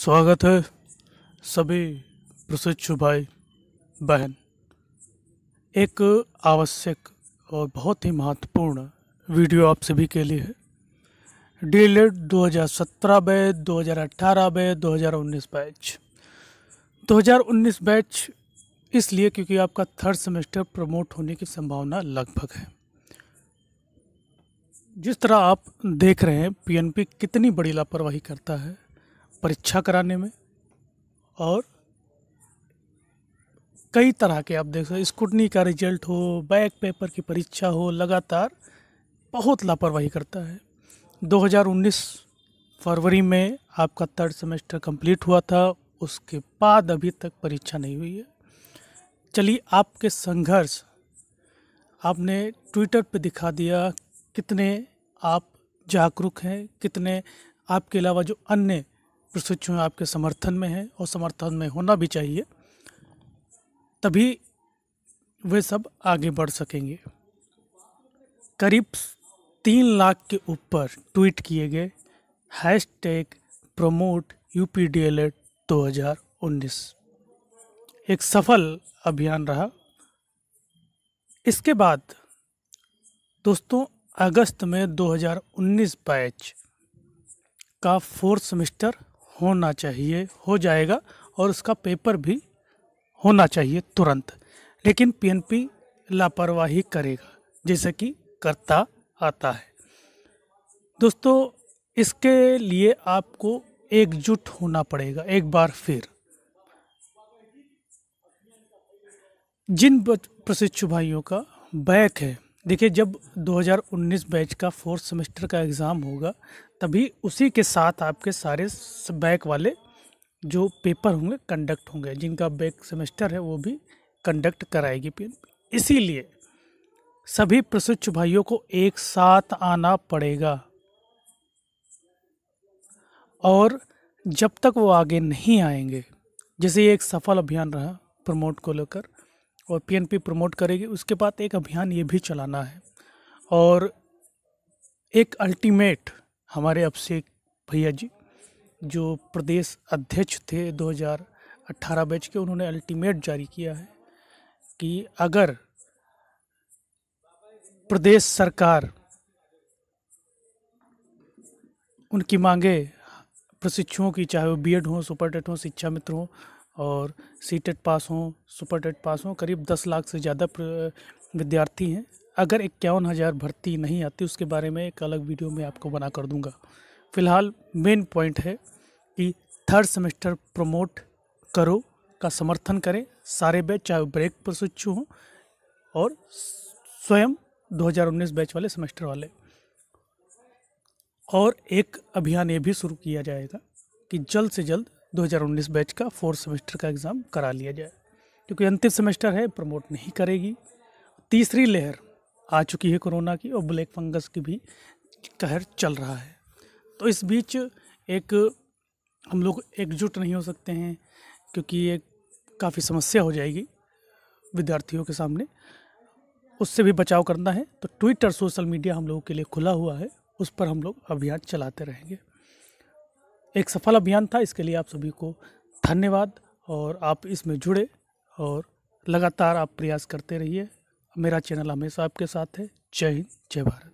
स्वागत है सभी प्रशिक्षु भाई बहन एक आवश्यक और बहुत ही महत्वपूर्ण वीडियो आप सभी के लिए है डी एड दो हज़ार सत्रह बैच दो हज़ार अट्ठारह बैच दो हज़ार उन्नीस बैच दो हज़ार उन्नीस बैच इसलिए क्योंकि आपका थर्ड सेमेस्टर प्रमोट होने की संभावना लगभग है जिस तरह आप देख रहे हैं पीएनपी कितनी बड़ी लापरवाही करता है परीक्षा कराने में और कई तरह के आप देख सकते स्कूटनी का रिजल्ट हो बैक पेपर की परीक्षा हो लगातार बहुत लापरवाही करता है 2019 फरवरी में आपका थर्ड सेमेस्टर कंप्लीट हुआ था उसके बाद अभी तक परीक्षा नहीं हुई है चलिए आपके संघर्ष आपने ट्विटर पे दिखा दिया कितने आप जागरूक हैं कितने आपके अलावा जो अन्य प्रशिक्ष आपके समर्थन में है और समर्थन में होना भी चाहिए तभी वे सब आगे बढ़ सकेंगे करीब तीन लाख के ऊपर ट्वीट किए गए hash tag promote U P D El Ed दो हज़ार उन्नीस एक सफल अभियान रहा इसके बाद दोस्तों अगस्त में 2019 बैच का फोर्थ सेमेस्टर होना चाहिए हो जाएगा और उसका पेपर भी होना चाहिए तुरंत लेकिन पीएनपी लापरवाही करेगा जैसे कि करता आता है दोस्तों इसके लिए आपको एकजुट होना पड़ेगा एक बार फिर जिन प्रशिक्षु भाइयों का बैक है देखिए जब 2019 बैच का फोर्थ सेमेस्टर का एग्ज़ाम होगा तभी उसी के साथ आपके सारे बैक वाले जो पेपर होंगे कंडक्ट होंगे जिनका बैक सेमेस्टर है वो भी कंडक्ट कराएगी पी इसीलिए सभी प्रशिक्षु भाइयों को एक साथ आना पड़ेगा और जब तक वो आगे नहीं आएंगे जैसे ये एक सफल अभियान रहा प्रमोट को लेकर और पीएनपी प्रमोट करेगी उसके बाद एक अभियान ये भी चलाना है और एक अल्टीमेट हमारे अभिषेक भैया जी जो प्रदेश अध्यक्ष थे 2018 बैच के उन्होंने अल्टीमेट जारी किया है कि अगर प्रदेश सरकार उनकी मांगे प्रशिक्षुओं की चाहे वो बीएड हो सुपर टेट हो शिक्षा मित्र हो और सी टेट e पास हों सुपर टेट e पास हों करीब दस लाख से ज़्यादा विद्यार्थी हैं अगर इक्यावन हज़ार भर्ती नहीं आती उसके बारे में एक अलग वीडियो में आपको बना कर दूंगा फिलहाल मेन पॉइंट है कि थर्ड सेमेस्टर प्रमोट करो का समर्थन करें सारे बैच चाहे ब्रेक पर शिक्षु हों और स्वयं 2019 बैच वाले सेमेस्टर वाले और एक अभियान ये भी शुरू किया जाएगा कि जल्द से जल्द 2019 बैच का फोर्थ सेमेस्टर का एग्ज़ाम करा लिया जाए क्योंकि अंतिम सेमेस्टर है प्रमोट नहीं करेगी तीसरी लहर आ चुकी है कोरोना की और ब्लैक फंगस की भी कहर चल रहा है तो इस बीच एक हम लोग एकजुट नहीं हो सकते हैं क्योंकि ये काफ़ी समस्या हो जाएगी विद्यार्थियों के सामने उससे भी बचाव करना है तो ट्विटर सोशल मीडिया हम लोगों के लिए खुला हुआ है उस पर हम लोग अभियान चलाते रहेंगे एक सफल अभियान था इसके लिए आप सभी को धन्यवाद और आप इसमें जुड़े और लगातार आप प्रयास करते रहिए मेरा चैनल हमेशा आपके साथ है जय हिंद जय भारत